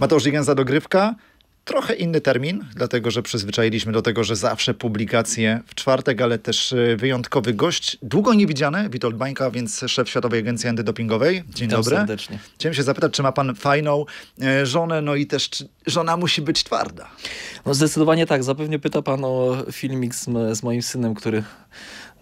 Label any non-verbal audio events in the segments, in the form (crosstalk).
Mateusz Dzigenza dogrywka. Trochę inny termin, dlatego że przyzwyczailiśmy do tego, że zawsze publikacje w czwartek, ale też y, wyjątkowy gość, długo niewidziany, Witold Bańka, więc szef Światowej Agencji Antydopingowej. Dzień Witam dobry. serdecznie. Chciałem się zapytać, czy ma pan fajną e, żonę, no i też czy żona musi być twarda? No zdecydowanie tak. Zapewne pyta pan o filmik z, z moim synem, który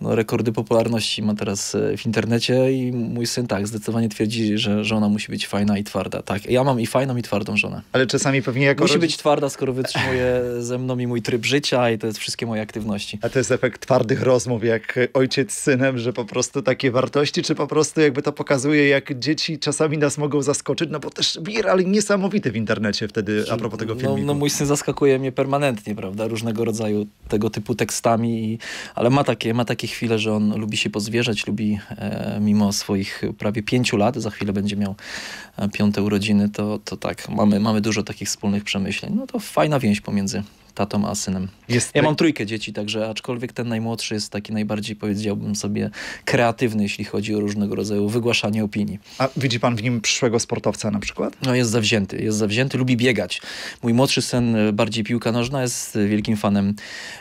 no, rekordy popularności ma teraz e, w internecie i mój syn tak, zdecydowanie twierdzi, że żona musi być fajna i twarda. Tak, ja mam i fajną i twardą żonę. Ale czasami pewnie jako... Musi być twarda, skoro wytrzymuje (laughs) ze mną i mój tryb życia i to jest wszystkie moje aktywności. A to jest efekt twardych rozmów, jak ojciec z synem, że po prostu takie wartości, czy po prostu jakby to pokazuje, jak dzieci czasami nas mogą zaskoczyć, no bo też ale niesamowity w internecie wtedy, a propos tego filmu. No, no mój syn zaskakuje mnie permanentnie, prawda, różnego rodzaju tego typu tekstami, i, ale ma takie, ma takie chwilę, że on lubi się pozwierzać, lubi e, mimo swoich prawie pięciu lat, za chwilę będzie miał e, piąte urodziny, to, to tak, mamy, mamy dużo takich wspólnych przemyśleń. No to fajna więź pomiędzy tatą a synem. Jest ja tak- mam trójkę dzieci, także aczkolwiek ten najmłodszy jest taki najbardziej, powiedziałbym sobie, kreatywny, jeśli chodzi o różnego rodzaju wygłaszanie opinii. A widzi pan w nim przyszłego sportowca na przykład? No jest zawzięty, jest zawzięty, lubi biegać. Mój młodszy syn, e, bardziej piłka nożna, jest wielkim fanem,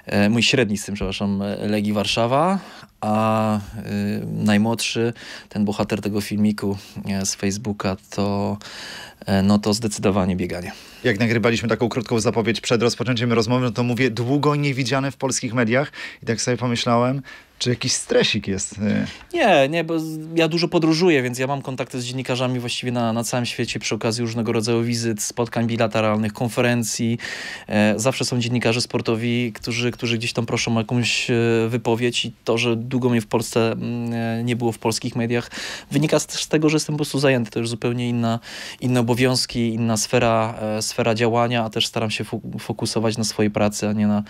e, mój średni syn, przepraszam, e, Legii Warszawa, a y, najmłodszy, ten bohater tego filmiku e, z Facebooka, to, e, no to zdecydowanie bieganie. Jak nagrywaliśmy taką krótką zapowiedź przed rozpoczęciem rozmowy, no to mówię długo niewidziane w polskich mediach i tak sobie pomyślałem, czy jakiś stresik jest? Y. Nie, nie, bo ja dużo podróżuję, więc ja mam kontakty z dziennikarzami właściwie na, na całym świecie przy okazji różnego rodzaju wizyt, spotkań bilateralnych, konferencji. E, zawsze są dziennikarze sportowi, którzy, którzy gdzieś tam proszą o jakąś e, wypowiedź i to, że długo mnie w Polsce mm, e, nie było w polskich mediach, wynika z tego, że jestem po prostu zajęty. To już zupełnie inna, inne obowiązki, inna sfera, sfera działania, a też staram się fokusować na swojej pracy, a nie na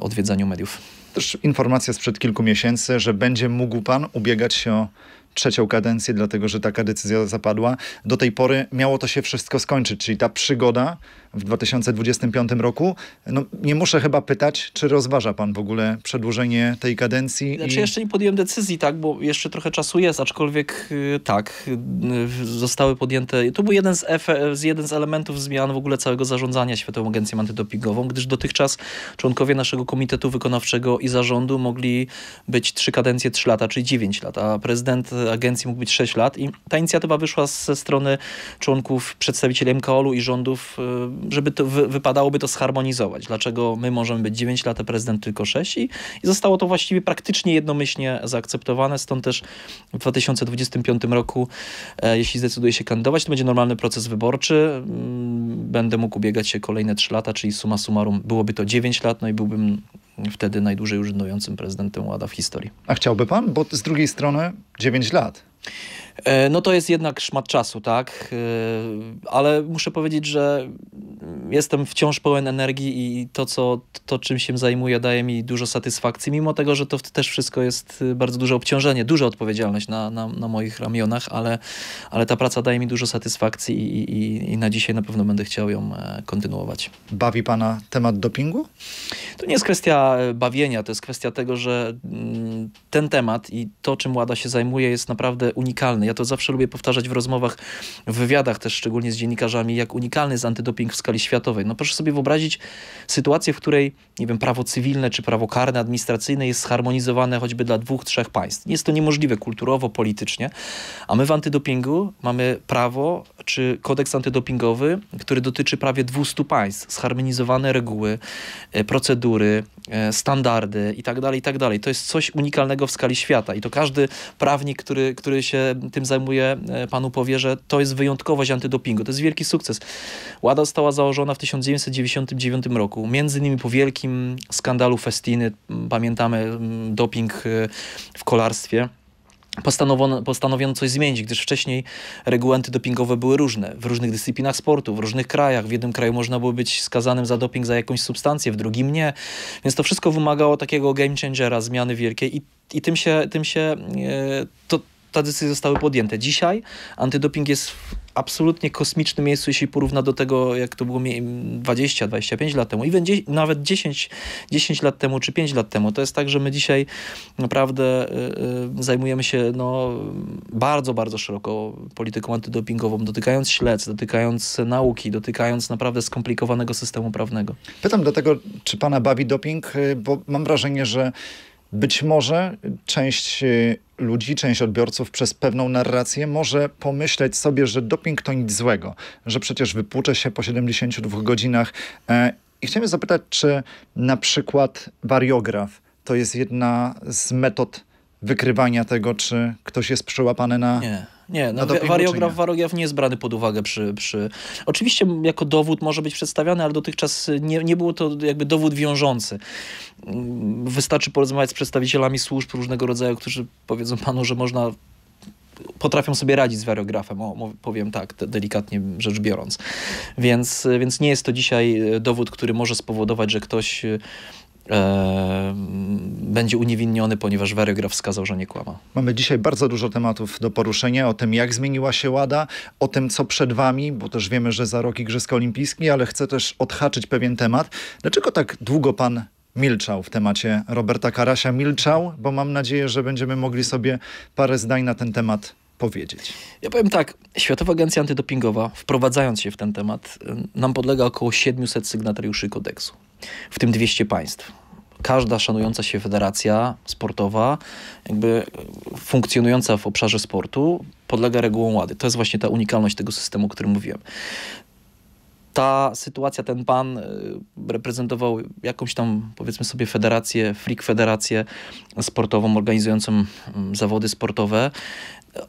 odwiedzaniu mediów. Też informacja sprzed kilku miesięcy, że będzie mógł pan ubiegać się o trzecią kadencję, dlatego że taka decyzja zapadła. Do tej pory miało to się wszystko skończyć, czyli ta przygoda w 2025 roku. No, nie muszę chyba pytać, czy rozważa pan w ogóle przedłużenie tej kadencji? Znaczy i... jeszcze nie podjąłem decyzji, tak, bo jeszcze trochę czasu jest, aczkolwiek y, tak, y, zostały podjęte, to był jeden z, z jeden z elementów zmian w ogóle całego zarządzania Światową Agencją Antydopingową, gdyż dotychczas członkowie naszego Komitetu Wykonawczego i Zarządu mogli być trzy kadencje, trzy lata, czyli dziewięć lat, a prezydent agencji mógł być sześć lat i ta inicjatywa wyszła ze strony członków, przedstawicieli MKOL-u i rządów y, żeby to wy, wypadałoby to zharmonizować. Dlaczego my możemy być 9 lat, a prezydent tylko 6 i, i zostało to właściwie praktycznie jednomyślnie zaakceptowane, stąd też w 2025 roku, e, jeśli zdecyduję się kandydować, to będzie normalny proces wyborczy, mm, będę mógł ubiegać się kolejne 3 lata, czyli suma summarum byłoby to 9 lat, no i byłbym wtedy najdłużej urzędującym prezydentem Łada w historii. A chciałby pan? Bo z drugiej strony 9 lat. E, no to jest jednak szmat czasu, tak? E, ale muszę powiedzieć, że jestem wciąż pełen energii i to, co, to czym się zajmuję, daje mi dużo satysfakcji, mimo tego, że to też wszystko jest e, bardzo duże obciążenie, duża odpowiedzialność na, na, na moich ramionach, ale, ale ta praca daje mi dużo satysfakcji i, i, i na dzisiaj na pewno będę chciał ją kontynuować. Bawi Pana temat dopingu? To nie jest kwestia bawienia, to jest kwestia tego, że mm, ten temat i to, czym Łada się zajmuje, jest naprawdę unikalny. Ja to zawsze lubię powtarzać w rozmowach, w wywiadach też, szczególnie z dziennikarzami, jak unikalny jest antydoping w skali światowej. No proszę sobie wyobrazić sytuację, w której, nie wiem, prawo cywilne czy prawo karne, administracyjne jest zharmonizowane choćby dla dwóch, trzech państw. Jest to niemożliwe kulturowo, politycznie, a my w antydopingu mamy prawo czy kodeks antydopingowy, który dotyczy prawie 200 państw, zharmonizowane reguły, e, procedury, e, standardy i i tak dalej, tak dalej. To jest coś unikalnego w skali świata i to każdy prawnik, który, który się tym zajmuje, e, panu powie, że to jest wyjątkowość antydopingu. To jest wielki sukces. Łada została założona w 1999 roku, między innymi po wielkim skandalu Festiny, mm, pamiętamy mm, doping e, w kolarstwie. Postanowiono, postanowiono coś zmienić, gdyż wcześniej reguły antydopingowe były różne. W różnych dyscyplinach sportu, w różnych krajach. W jednym kraju można było być skazanym za doping za jakąś substancję, w drugim nie. Więc to wszystko wymagało takiego game changera, zmiany wielkiej i, i tym się, tym się e, to, te decyzje zostały podjęte. Dzisiaj antydoping jest w absolutnie kosmicznym miejscu, jeśli porówna do tego, jak to było 20-25 lat temu, i nawet 10, 10 lat temu czy 5 lat temu. To jest tak, że my dzisiaj naprawdę y, y, zajmujemy się no, bardzo, bardzo szeroko polityką antydopingową, dotykając śledztw, dotykając nauki, dotykając naprawdę skomplikowanego systemu prawnego. Pytam dlatego, czy pana bawi doping, y, bo mam wrażenie, że być może część y, ludzi, część odbiorców przez pewną narrację może pomyśleć sobie, że doping to nic złego, że przecież wypuczę się po 72 godzinach. E, I chciałem zapytać, czy na przykład wariograf to jest jedna z metod wykrywania tego, czy ktoś jest przyłapany na... Nie nie, no, no wariograf, wariograf nie jest brany pod uwagę przy, przy... Oczywiście jako dowód może być przedstawiany, ale dotychczas nie, nie było to jakby dowód wiążący. Mm, wystarczy porozmawiać z przedstawicielami służb różnego rodzaju, którzy powiedzą panu, że można potrafią sobie radzić z wariografem, o, powiem tak, delikatnie rzecz biorąc. Więc, więc nie jest to dzisiaj dowód, który może spowodować, że ktoś e, będzie uniewinniony, ponieważ Werygraf wskazał, że nie kłama. Mamy dzisiaj bardzo dużo tematów do poruszenia, o tym jak zmieniła się Łada, o tym co przed wami, bo też wiemy, że za rok Igrzyska Olimpijskie, ale chcę też odhaczyć pewien temat. Dlaczego tak długo pan milczał w temacie Roberta Karasia? Milczał, bo mam nadzieję, że będziemy mogli sobie parę zdań na ten temat powiedzieć? Ja powiem tak, Światowa Agencja Antydopingowa, wprowadzając się w ten temat, nam podlega około 700 sygnatariuszy kodeksu w tym 200 państw. Każda szanująca się federacja sportowa, jakby funkcjonująca w obszarze sportu, podlega regułom łady. To jest właśnie ta unikalność tego systemu, o którym mówiłem ta sytuacja, ten pan e, reprezentował jakąś tam, powiedzmy sobie, federację, freak federację sportową, organizującą mm, zawody sportowe.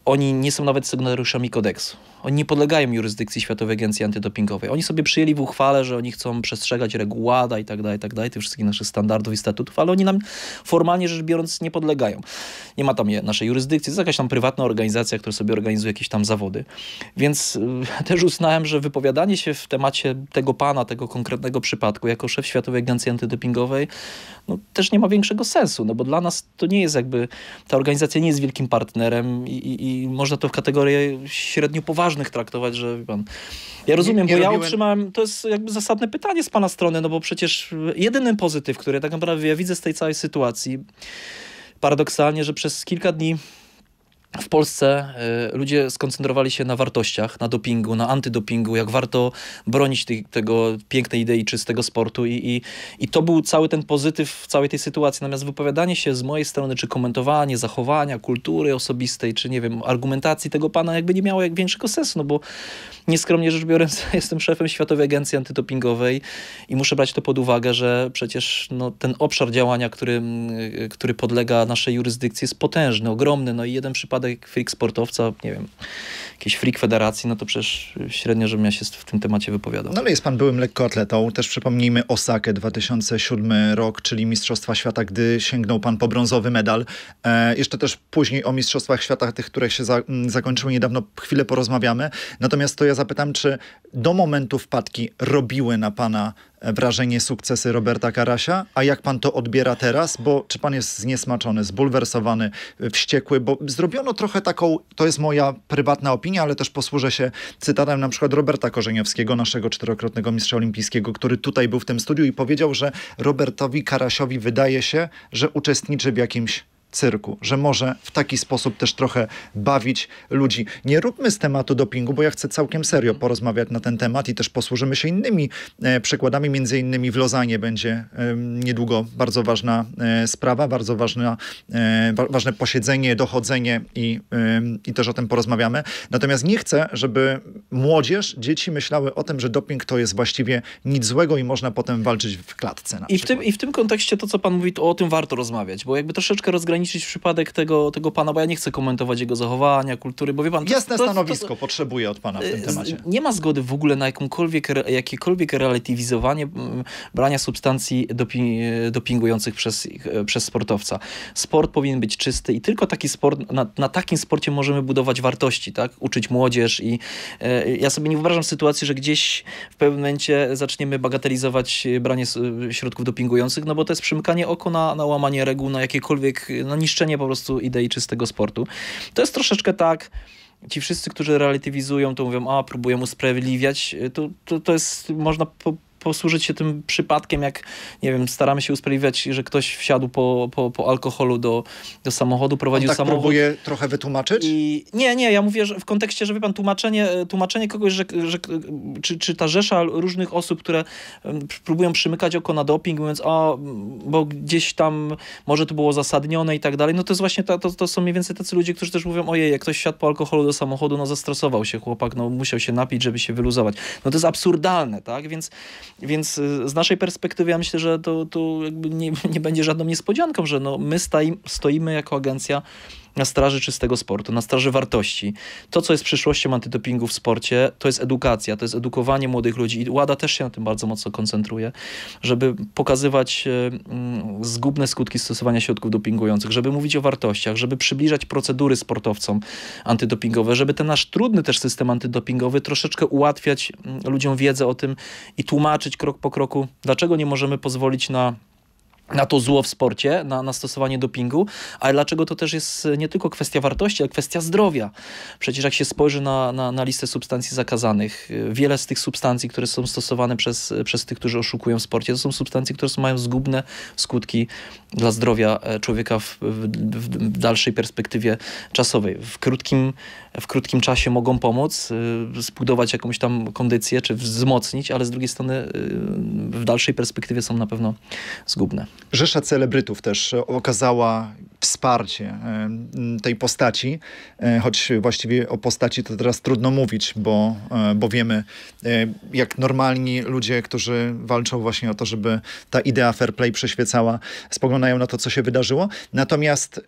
Oni nie są nawet sygnariuszami kodeksu. Oni nie podlegają jurysdykcji Światowej Agencji Antydopingowej. Oni sobie przyjęli w uchwale, że oni chcą przestrzegać regułada i tak dalej, i tak dalej, tych wszystkich naszych standardów i statutów, ale oni nam formalnie rzecz biorąc nie podlegają. Nie ma tam naszej jurysdykcji, to jest jakaś tam prywatna organizacja, która sobie organizuje jakieś tam zawody. Więc yy, (laughs) też uznałem, że wypowiadanie się w temacie tego pana, tego konkretnego przypadku, jako szef Światowej Agencji Antydopingowej, no, też nie ma większego sensu, no bo dla nas to nie jest jakby, ta organizacja nie jest wielkim partnerem i, i, i można to w kategorię średnio poważną poważnych traktować, że pan. Ja rozumiem, nie, nie bo robiłem... ja otrzymałem, to jest jakby zasadne pytanie z pana strony, no bo przecież jedyny pozytyw, który tak naprawdę ja widzę z tej całej sytuacji, paradoksalnie, że przez kilka dni w Polsce y, ludzie skoncentrowali się na wartościach, na dopingu, na antydopingu, jak warto bronić tej, tego pięknej idei czystego sportu i, i, i to był cały ten pozytyw w całej tej sytuacji. Natomiast wypowiadanie się z mojej strony, czy komentowanie zachowania, kultury osobistej, czy nie wiem, argumentacji tego pana jakby nie miało jak większego sensu, no bo nieskromnie rzecz biorąc (laughs) jestem szefem Światowej Agencji Antydopingowej i muszę brać to pod uwagę, że przecież no, ten obszar działania, który, y, który podlega naszej jurysdykcji jest potężny, ogromny, no i jeden przypadek przypadek freak sportowca, nie wiem, jakiejś freak federacji, no to przecież średnio, żebym ja się w tym temacie wypowiadał. No ale jest pan byłym lekkoatletą. Też przypomnijmy Osakę 2007 rok, czyli Mistrzostwa Świata, gdy sięgnął pan po brązowy medal. E, jeszcze też później o Mistrzostwach Świata, tych, które się za, m, zakończyły niedawno, chwilę porozmawiamy. Natomiast to ja zapytam, czy do momentu wpadki robiły na pana wrażenie sukcesy Roberta Karasia, a jak pan to odbiera teraz, bo czy pan jest zniesmaczony, zbulwersowany, wściekły, bo zrobiono trochę taką, to jest moja prywatna opinia, ale też posłużę się cytatem na przykład Roberta Korzeniowskiego, naszego czterokrotnego mistrza olimpijskiego, który tutaj był w tym studiu i powiedział, że Robertowi Karasiowi wydaje się, że uczestniczy w jakimś cyrku, że może w taki sposób też trochę bawić ludzi. Nie róbmy z tematu dopingu, bo ja chcę całkiem serio porozmawiać na ten temat i też posłużymy się innymi e, przykładami, między innymi w Lozanie będzie e, niedługo bardzo ważna e, sprawa, bardzo ważna, e, wa ważne posiedzenie, dochodzenie i, i też o tym porozmawiamy. Natomiast nie chcę, żeby młodzież, dzieci myślały o tym, że doping to jest właściwie nic złego i można potem walczyć w klatce. I, przykład. w tym, I w tym kontekście to, co pan mówi, to o tym warto rozmawiać, bo jakby troszeczkę rozgraniczyć ograniczyć przypadek tego, tego pana, bo ja nie chcę komentować jego zachowania, kultury, bo wie pan... Jasne to, stanowisko to, potrzebuję od pana w tym y, temacie. Nie ma zgody w ogóle na jakąkolwiek, jakiekolwiek relatywizowanie mm, brania substancji dopi, dopingujących przez, e, przez sportowca. Sport powinien być czysty i tylko taki sport, na, na takim sporcie możemy budować wartości, tak? Uczyć młodzież i e, ja sobie nie wyobrażam sytuacji, że gdzieś w pewnym momencie zaczniemy bagatelizować branie e, środków dopingujących, no bo to jest przymykanie oko na, na łamanie reguł, na jakiekolwiek no niszczenie po prostu idei czystego sportu. To jest troszeczkę tak, ci wszyscy, którzy relatywizują, to mówią, a próbują usprawiedliwiać, to, to, to jest, można po, posłużyć się tym przypadkiem, jak nie wiem, staramy się usprawiedliwiać, że ktoś wsiadł po, po, po alkoholu do, do samochodu, prowadził On tak samochód. próbuje trochę wytłumaczyć? I... Nie, nie, ja mówię że w kontekście, że wie pan, tłumaczenie, e, tłumaczenie kogoś, że, że e, czy, czy ta rzesza różnych osób, które próbują przymykać oko na doping, mówiąc, o, bo gdzieś tam może to było zasadnione i tak dalej, no to jest właśnie, ta, to, to są mniej więcej tacy ludzie, którzy też mówią, ojej, jak ktoś wsiadł po alkoholu do samochodu, no zastresował się chłopak, no musiał się napić, żeby się wyluzować. No to jest absurdalne, tak, więc więc y, z naszej perspektywy ja myślę, że to, to jakby nie, nie będzie żadną niespodzianką, że no my staj, stoimy jako agencja na straży czystego sportu, na straży wartości. To, co jest przyszłością antydopingu w sporcie, to jest edukacja, to jest edukowanie młodych ludzi i Łada też się na tym bardzo mocno koncentruje, żeby pokazywać e, mm, zgubne skutki stosowania środków dopingujących, żeby mówić o wartościach, żeby przybliżać procedury sportowcom antydopingowe, żeby ten nasz trudny też system antydopingowy troszeczkę ułatwiać mm, ludziom wiedzę o tym i tłumaczyć krok po kroku, dlaczego nie możemy pozwolić na na to zło w sporcie, na, na stosowanie dopingu, ale dlaczego to też jest nie tylko kwestia wartości, ale kwestia zdrowia. Przecież jak się spojrzy na, na, na listę substancji zakazanych, y, wiele z tych substancji, które są stosowane przez, przez tych, którzy oszukują w sporcie, to są substancje, które mają zgubne skutki dla zdrowia e, człowieka w, w, w dalszej perspektywie czasowej. W krótkim w krótkim czasie mogą pomóc, y, zbudować jakąś tam kondycję czy wzmocnić, ale z drugiej strony y, w dalszej perspektywie są na pewno zgubne. Rzesza celebrytów też okazała wsparcie y, tej postaci, choć właściwie o postaci to teraz trudno mówić, bo, bo wiemy, jak normalni ludzie, którzy walczą właśnie o to, żeby ta idea fair play przeświecała, spoglądają na to, co się wydarzyło. Natomiast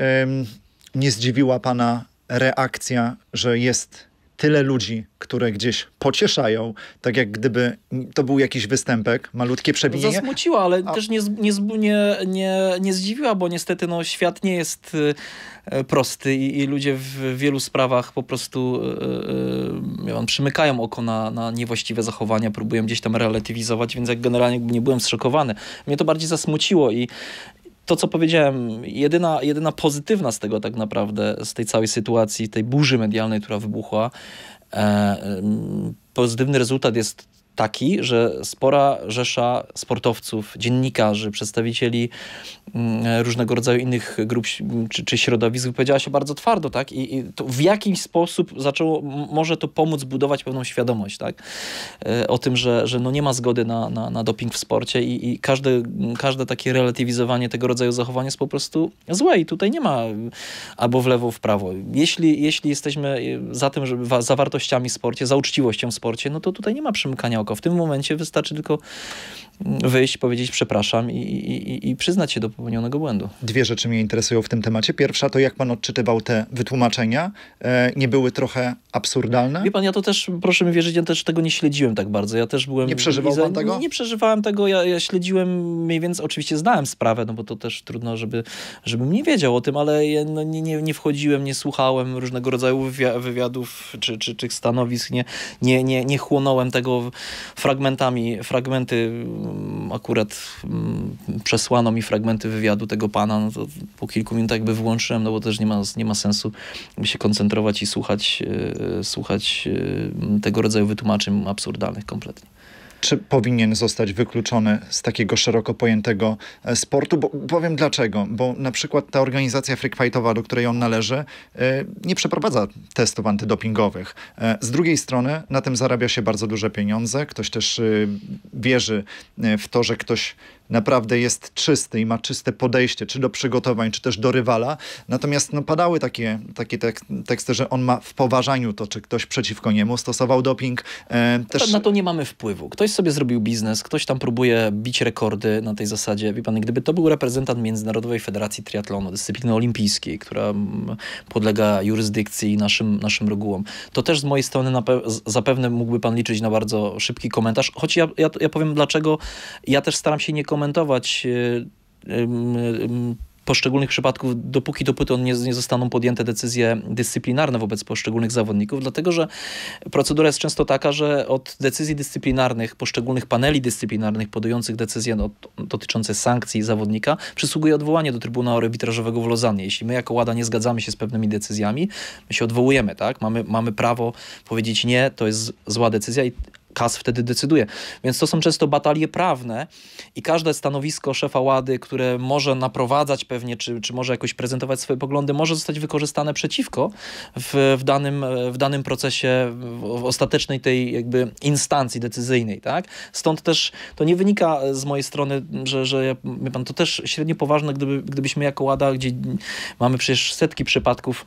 nie zdziwiła pana reakcja, że jest tyle ludzi, które gdzieś pocieszają, tak jak gdyby to był jakiś występek, malutkie no, przebijenie. Zasmuciła, ale A... też nie, nie, nie, nie, nie zdziwiła, bo niestety no, świat nie jest y, y, prosty i, i ludzie w wielu sprawach po prostu yy, yy, przymykają oko na, na niewłaściwe zachowania, próbują gdzieś tam relatywizować, więc jak generalnie nie byłem zszokowany. Mnie to bardziej zasmuciło i, to, co powiedziałem, jedyna, jedyna pozytywna z tego tak naprawdę, z tej całej sytuacji, tej burzy medialnej, która wybuchła, e, mm, pozytywny rezultat jest taki, że spora rzesza sportowców, dziennikarzy, przedstawicieli mm, różnego rodzaju innych grup czy, czy środowisk wypowiedziała się bardzo twardo, tak? I, i w jakiś sposób zaczęło, może to pomóc budować pewną świadomość, tak? E, o tym, że, że no nie ma zgody na, na, na doping w sporcie i, i każde, każde takie relatywizowanie tego rodzaju zachowania jest po prostu złe i tutaj nie ma mm, albo w lewo, w prawo. Jeśli, jeśli jesteśmy y, za tym, za wartościami w sporcie, za uczciwością w sporcie, no to tutaj nie ma przymykania w tym momencie wystarczy tylko wyjść, powiedzieć przepraszam i, i, i przyznać się do popełnionego błędu. Dwie rzeczy mnie interesują w tym temacie. Pierwsza to jak pan odczytywał te wytłumaczenia? E, nie były trochę absurdalne? Wie pan, ja to też, proszę mi wierzyć, ja też tego nie śledziłem tak bardzo. Ja też byłem... Nie przeżywał za, pan tego? Nie, nie przeżywałem tego. Ja, ja, śledziłem mniej więcej, oczywiście znałem sprawę, no bo to też trudno, żeby, żebym nie wiedział o tym, ale ja, no, nie, nie, nie wchodziłem, nie słuchałem różnego rodzaju wywiadów czy, czy, czy stanowisk, nie, nie, nie, nie chłonąłem tego fragmentami, fragmenty mm, akurat mm, przesłano mi fragmenty wywiadu tego pana, no to po kilku minutach jakby wyłączyłem, no bo też nie ma, nie ma sensu się koncentrować i słuchać, e, e, słuchać e, tego rodzaju wytłumaczeń absurdalnych kompletnie czy powinien zostać wykluczony z takiego szeroko pojętego e, sportu? Bo, powiem dlaczego, bo na przykład ta organizacja freakfightowa, do której on należy, e, nie przeprowadza testów antydopingowych. E, z drugiej strony na tym zarabia się bardzo duże pieniądze. Ktoś też wierzy w to, że ktoś naprawdę jest czysty i ma czyste podejście, czy do przygotowań, czy też do rywala. Natomiast no, padały takie, takie tek teksty, że on ma w poważaniu to, czy ktoś przeciwko niemu stosował doping. E, też... Na to nie mamy wpływu. Ktoś sobie zrobił biznes, ktoś tam próbuje bić rekordy na tej zasadzie. Wie pan, gdyby to był reprezentant Międzynarodowej Federacji Triatlonu, dyscypliny olimpijskiej, która podlega jurysdykcji i naszym, naszym regułom, to też z mojej strony zapewne mógłby pan liczyć na bardzo szybki komentarz, choć ja, ja, ja powiem dlaczego ja też staram się nie komentować komentować y, y, y, poszczególnych przypadków, dopóki dopóty on nie, nie zostaną podjęte decyzje dyscyplinarne wobec poszczególnych zawodników, dlatego że procedura jest często taka, że od decyzji dyscyplinarnych, poszczególnych paneli dyscyplinarnych podjących decyzje no, dotyczące sankcji zawodnika, przysługuje odwołanie do Trybunału Arbitrażowego w Lozanie. Jeśli my jako Łada nie zgadzamy się z pewnymi decyzjami, my się odwołujemy, tak? Mamy, mamy prawo powiedzieć nie, to jest zła decyzja i, KAS wtedy decyduje. Więc to są często batalie prawne i każde stanowisko szefa Łady, które może naprowadzać pewnie, czy, czy może jakoś prezentować swoje poglądy, może zostać wykorzystane przeciwko w, w, danym, w danym procesie, w, ostatecznej tej jakby instancji decyzyjnej. Tak? Stąd też to nie wynika z mojej strony, że, że ja, pan, to też średnio poważne, gdyby, gdybyśmy jako Łada, gdzie mamy przecież setki przypadków,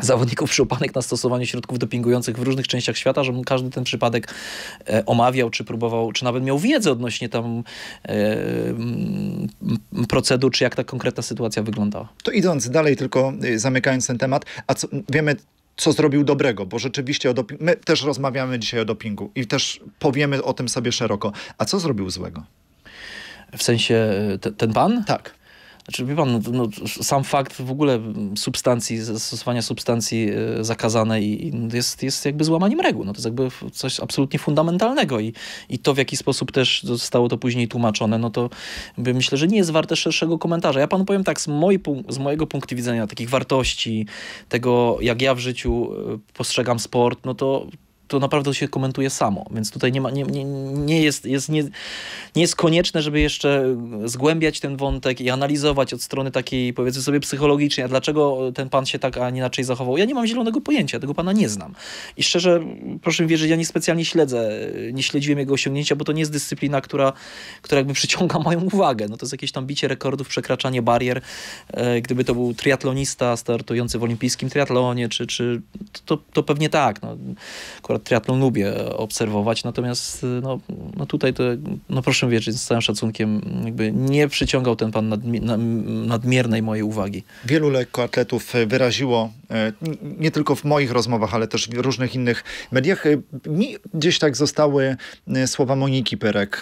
zawodników przyłapanych na stosowaniu środków dopingujących w różnych częściach świata, żebym każdy ten przypadek e, omawiał, czy próbował, czy nawet miał wiedzę odnośnie tam e, procedur, czy jak ta konkretna sytuacja wyglądała. To idąc dalej, tylko e, zamykając ten temat, a co, wiemy co zrobił dobrego, bo rzeczywiście o my też rozmawiamy dzisiaj o dopingu i też powiemy o tym sobie szeroko. A co zrobił złego? W sensie e, te, ten pan? Tak. Znaczy, wie pan, no, no, sam fakt w ogóle mm, substancji, zastosowania substancji e, zakazanej jest, jest jakby złamaniem reguł. No, to jest jakby coś absolutnie fundamentalnego i, i to, w jaki sposób też zostało to później tłumaczone, no to myślę, że nie jest warte szerszego komentarza. Ja panu powiem tak, z, z mojego punktu widzenia, takich wartości, tego, jak ja w życiu e, postrzegam sport, no to to naprawdę się komentuje samo, więc tutaj nie, ma, nie, nie, nie, jest, jest, nie, nie jest konieczne, żeby jeszcze zgłębiać ten wątek i analizować od strony takiej, powiedzmy sobie, psychologicznej, a dlaczego ten pan się tak, a nie inaczej zachował. Ja nie mam zielonego pojęcia, tego pana nie znam. I szczerze, proszę mi wierzyć, ja nie specjalnie śledzę, nie śledziłem jego osiągnięcia, bo to nie jest dyscyplina, która, która jakby przyciąga moją uwagę. No to jest jakieś tam bicie rekordów, przekraczanie barier. E, gdyby to był triatlonista startujący w olimpijskim triatlonie, czy, czy to, to pewnie tak. No, akurat triatlon lubię obserwować, natomiast y, no, no tutaj to, no proszę wierzyć, z całym szacunkiem, jakby nie przyciągał ten pan nadmiernej mojej uwagi. Wielu lekkoatletów wyraziło, e, nie tylko w moich rozmowach, ale też w różnych innych mediach, e, mi gdzieś tak zostały e, słowa Moniki Perek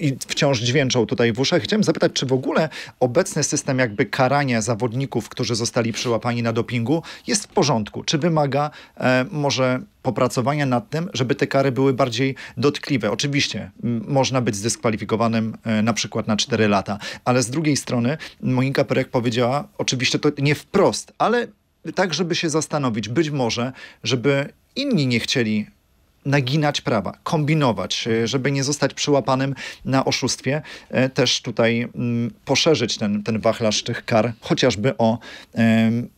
i wciąż dźwięczą tutaj w uszach. Chciałem zapytać, czy w ogóle obecny system jakby karania zawodników, którzy zostali przyłapani na dopingu, jest w porządku? Czy wymaga e, może popracowania nad tym, żeby te kary były bardziej dotkliwe? Oczywiście można być zdyskwalifikowanym e, na przykład na 4 lata, ale z drugiej strony Monika Perek powiedziała, oczywiście to nie wprost, ale tak, żeby się zastanowić, być może, żeby inni nie chcieli naginać prawa, kombinować, y, żeby nie zostać przyłapanym na oszustwie, y, też tutaj mm, poszerzyć ten, ten wachlarz tych kar, chociażby o y,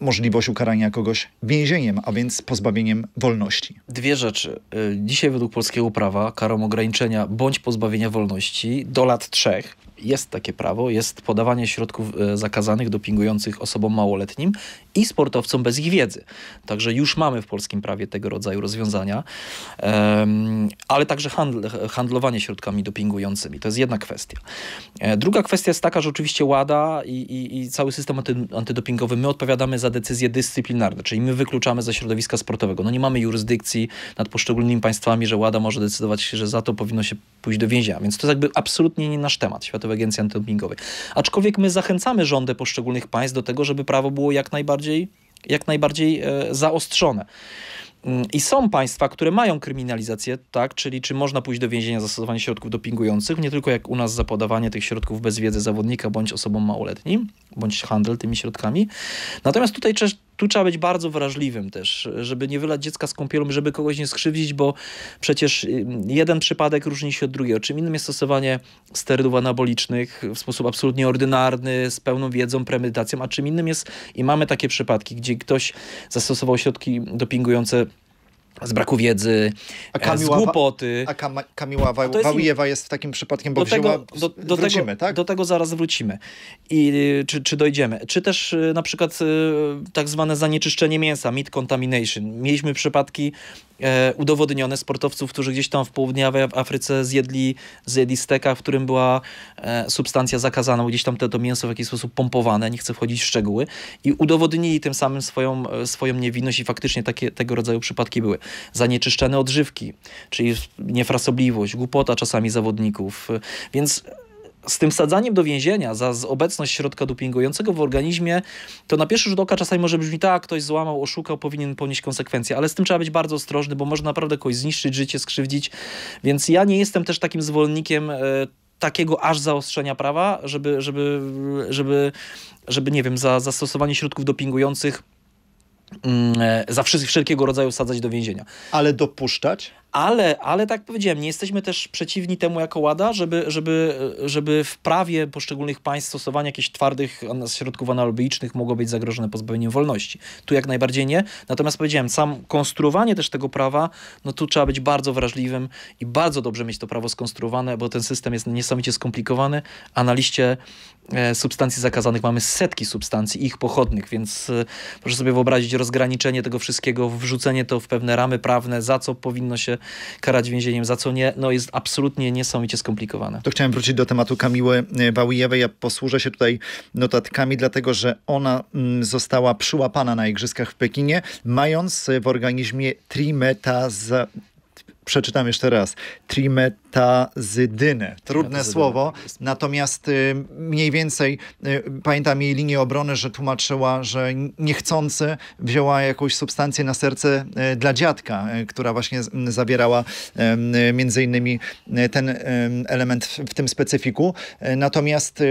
możliwość ukarania kogoś więzieniem, a więc pozbawieniem wolności. Dwie rzeczy. Dzisiaj według polskiego prawa karą ograniczenia bądź pozbawienia wolności do lat trzech jest takie prawo, jest podawanie środków e, zakazanych dopingujących osobom małoletnim i sportowcom bez ich wiedzy. Także już mamy w polskim prawie tego rodzaju rozwiązania, ale także handl, handlowanie środkami dopingującymi. To jest jedna kwestia. E, druga kwestia jest taka, że oczywiście WADA i, i, i cały system anty, antydopingowy, my odpowiadamy za decyzje dyscyplinarne, czyli my wykluczamy ze środowiska sportowego. No nie mamy jurysdykcji nad poszczególnymi państwami, że WADA może decydować, że za to powinno się pójść do więzienia. Więc to jest jakby absolutnie nie nasz temat. Światowy Światowej Agencji Antydopingowej. Aczkolwiek my zachęcamy rządy poszczególnych państw do tego, żeby prawo było jak najbardziej, jak najbardziej e, zaostrzone. Mm, I są państwa, które mają kryminalizację, tak, czyli czy można pójść do więzienia za stosowanie środków dopingujących, nie tylko jak u nas za podawanie tych środków bez wiedzy zawodnika bądź osobom małoletnim, bądź handel tymi środkami. Natomiast tutaj tu trzeba być bardzo wrażliwym też, żeby nie wylać dziecka z kąpielą, żeby kogoś nie skrzywdzić, bo przecież y, jeden przypadek różni się od drugiego. Czym innym jest stosowanie sterydów anabolicznych w sposób absolutnie ordynarny, z pełną wiedzą, premedytacją, a czym innym jest, i mamy takie przypadki, gdzie ktoś zastosował środki dopingujące z braku wiedzy, a Kamiła, e, z głupoty. A Kamiła Wa jest, Wałyjewa jest takim przypadkiem, bo do wzięła, tego, do, do wrócimy, tego, tak? Do tego zaraz wrócimy. I y, czy, czy dojdziemy. Czy też y, na przykład y, tak zwane zanieczyszczenie mięsa, meat contamination. Mieliśmy przypadki e, udowodnione sportowców, którzy gdzieś tam w południowej Afryce zjedli, zjedli steka, w którym była e, substancja zakazana, gdzieś tam to, to mięso w jakiś sposób pompowane, nie chcę wchodzić w szczegóły, i udowodnili tym samym swoją, e, swoją niewinność i faktycznie takie, tego rodzaju przypadki były zanieczyszczone odżywki, czyli niefrasobliwość, głupota czasami zawodników. Więc z tym sadzaniem do więzienia za obecność środka dopingującego w organizmie, to na pierwszy rzut oka czasami może brzmi tak, ktoś złamał, oszukał, powinien ponieść konsekwencje, ale z tym trzeba być bardzo ostrożny, bo można naprawdę kogoś zniszczyć życie, skrzywdzić, więc ja nie jestem też takim zwolennikiem e, takiego aż zaostrzenia prawa, żeby, żeby, żeby, żeby nie wiem, za zastosowanie środków dopingujących Mm, e, za wszelkiego rodzaju sadzać do więzienia. Ale dopuszczać? ale, ale tak powiedziałem, nie jesteśmy też przeciwni temu jako Łada, żeby, żeby, żeby w prawie poszczególnych państw stosowanie jakichś twardych środków analogicznych mogło być zagrożone pozbawieniem wolności. Tu jak najbardziej nie. Natomiast powiedziałem, sam konstruowanie też tego prawa, no tu trzeba być bardzo wrażliwym i bardzo dobrze mieć to prawo skonstruowane, bo ten system jest niesamowicie skomplikowany, a na liście e, substancji zakazanych mamy setki substancji, ich pochodnych, więc e, proszę sobie wyobrazić rozgraniczenie tego wszystkiego, wrzucenie to w pewne ramy prawne, za co powinno się karać więzieniem, za co nie, no jest absolutnie niesamowicie skomplikowane. To chciałem wrócić do tematu Kamiły e, Bałujewej. Ja posłużę się tutaj notatkami, dlatego że ona mm, została przyłapana na igrzyskach w Pekinie, mając w organizmie trimetaz przeczytam jeszcze raz. Trimetazydynę. Trudne słowo, natomiast y, mniej więcej y, pamiętam jej linię obrony, że tłumaczyła, że niechcący wzięła jakąś substancję na serce y, dla dziadka, y, która właśnie z, zawierała między innymi y, ten element w, w tym specyfiku. Y, natomiast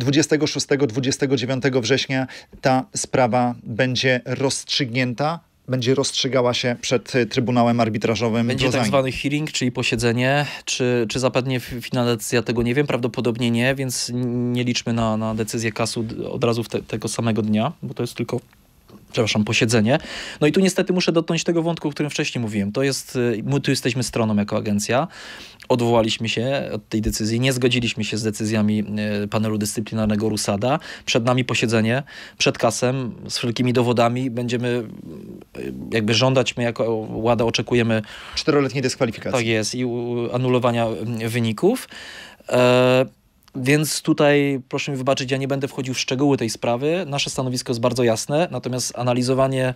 26-29 września ta sprawa będzie rozstrzygnięta będzie rozstrzygała się przed y, Trybunałem Arbitrażowym. Będzie tak zwany hearing, czyli posiedzenie. Czy, czy zapadnie finalna decyzja, tego nie wiem. Prawdopodobnie nie, więc nie liczmy na, na decyzję kasu od razu te, tego samego dnia, bo to jest tylko przepraszam, posiedzenie. No i tu niestety muszę dotknąć tego wątku, o którym wcześniej mówiłem. To jest, y, my tu jesteśmy stroną jako agencja, odwołaliśmy się od tej decyzji, nie zgodziliśmy się z decyzjami y, panelu dyscyplinarnego RUSADA. Przed nami posiedzenie, przed kasem, z wszelkimi dowodami będziemy y, jakby żądać, my jako Łada oczekujemy... Czteroletniej dyskwalifikacji. Tak jest i anulowania mm, wyników. E, więc tutaj proszę mi wybaczyć, ja nie będę wchodził w szczegóły tej sprawy. Nasze stanowisko jest bardzo jasne, natomiast analizowanie